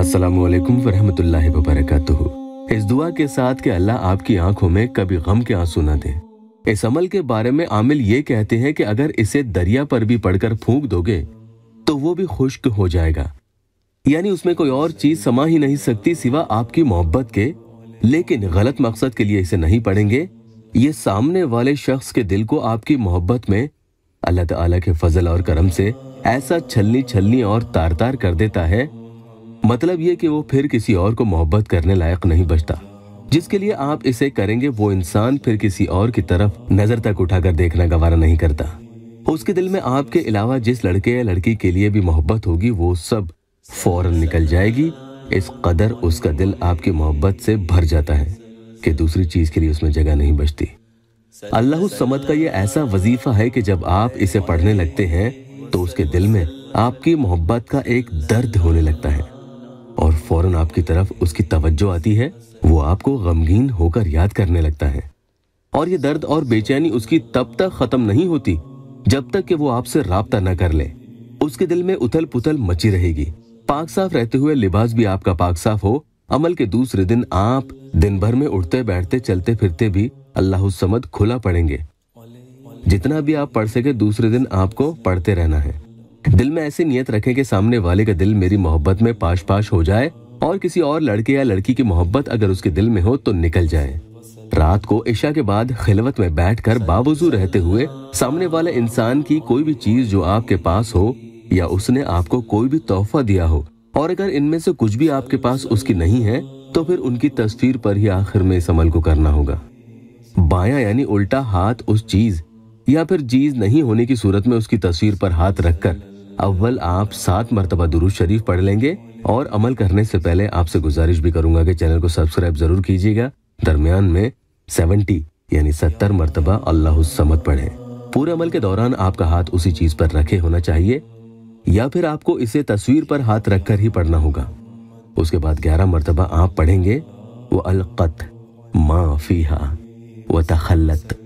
अस्सलाम वालेकुम वरहमतुल्लाहि इस दुआ के साथ कि अल्लाह आपकी आंखों में कभी गम के आंसू ना दे इस अमल के बारे में आमिल ये कहते हैं कि अगर इसे दरिया पर भी पड़कर फूंक दोगे तो वो भी खुश्क हो जाएगा यानी उसमें कोई और चीज समा ही नहीं सकती सिवा आपकी मोहब्बत के लेकिन गलत मकसद के लिए इसे नहीं पढ़ेंगे ये सामने वाले शख्स के दिल को आपकी मोहब्बत में अल्लाह ताला के फजल और करम से ऐसा छलनी छलनी और तार तार कर देता है मतलब ये कि वो फिर किसी और को मोहब्बत करने लायक नहीं बचता जिसके लिए आप इसे करेंगे वो इंसान फिर किसी और की तरफ नजर तक उठाकर देखना गवारा नहीं करता उसके दिल में आपके अलावा जिस लड़के या लड़की के लिए भी मोहब्बत होगी वो सब फौरन निकल जाएगी इस कदर उसका दिल आपकी मोहब्बत से भर जाता है कि दूसरी चीज के लिए उसमें जगह नहीं बचती अल्लाह समद का ये ऐसा वजीफा है कि जब आप इसे पढ़ने लगते हैं तो उसके दिल में आपकी मोहब्बत का एक दर्द होने लगता है और फौरन आपकी तरफ उसकी तवज्जो आती है वो आपको गमगीन होकर याद करने लगता है और ये दर्द और बेचैनी उसकी तब तक खत्म नहीं होती जब तक कि वो आपसे रबता न कर ले उसके दिल में उथल पुथल मची रहेगी पाक साफ रहते हुए लिबास भी आपका पाक साफ हो अमल के दूसरे दिन आप दिन भर में उठते बैठते चलते फिरते भी अल्लाह खुला पड़ेंगे जितना भी आप पढ़ सके दूसरे दिन आपको पढ़ते रहना है दिल में ऐसी नियत रखें कि सामने वाले का दिल मेरी मोहब्बत में पाश पाश हो जाए और किसी और लड़के या लड़की की मोहब्बत अगर उसके दिल में हो तो निकल जाए रात को ईशा के बाद खिलवत में बैठकर बावजू रहते हुए सामने वाले इंसान की कोई भी चीज जो आपके पास हो या उसने आपको कोई भी तोहफा दिया हो और अगर इनमें से कुछ भी आपके पास उसकी नहीं है तो फिर उनकी तस्वीर पर ही आखिर में इस अमल को करना होगा बाया यानी उल्टा हाथ उस चीज या फिर जीज नहीं होने की सूरत में उसकी तस्वीर पर हाथ रखकर अव्वल आप सात मरतबा दुरुज शरीफ पढ़ लेंगे और अमल करने से पहले आपसे गुजारिश भी करूंगा कि चैनल को सब्सक्राइब जरूर कीजिएगा दरमियान में सेवेंटी यानी सत्तर मरतबा अल्लाह समत पढ़े पूरे अमल के दौरान आपका हाथ उसी चीज पर रखे होना चाहिए या फिर आपको इसे तस्वीर पर हाथ रखकर ही पढ़ना होगा उसके बाद ग्यारह मरतबा आप पढ़ेंगे वो अलकत माफिया व तखलत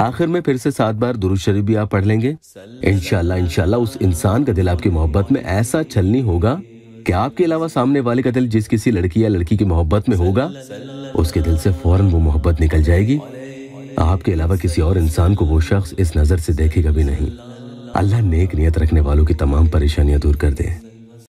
आखिर में फिर से सात बार दुरुज शरीफ भी आप पढ़ लेंगे इनशाला इनशाला उस इंसान का दिल आपकी मोहब्बत में ऐसा छलनी होगा कि आपके अलावा सामने वाले का दिल जिस किसी लड़की या लड़की की मोहब्बत में होगा उसके दिल से फौरन वो मोहब्बत निकल जाएगी आपके अलावा किसी और इंसान को वो शख्स इस नजर से देखेगा भी नहीं अल्लाह नेक नियत रखने वालों की तमाम परेशानियां दूर कर दे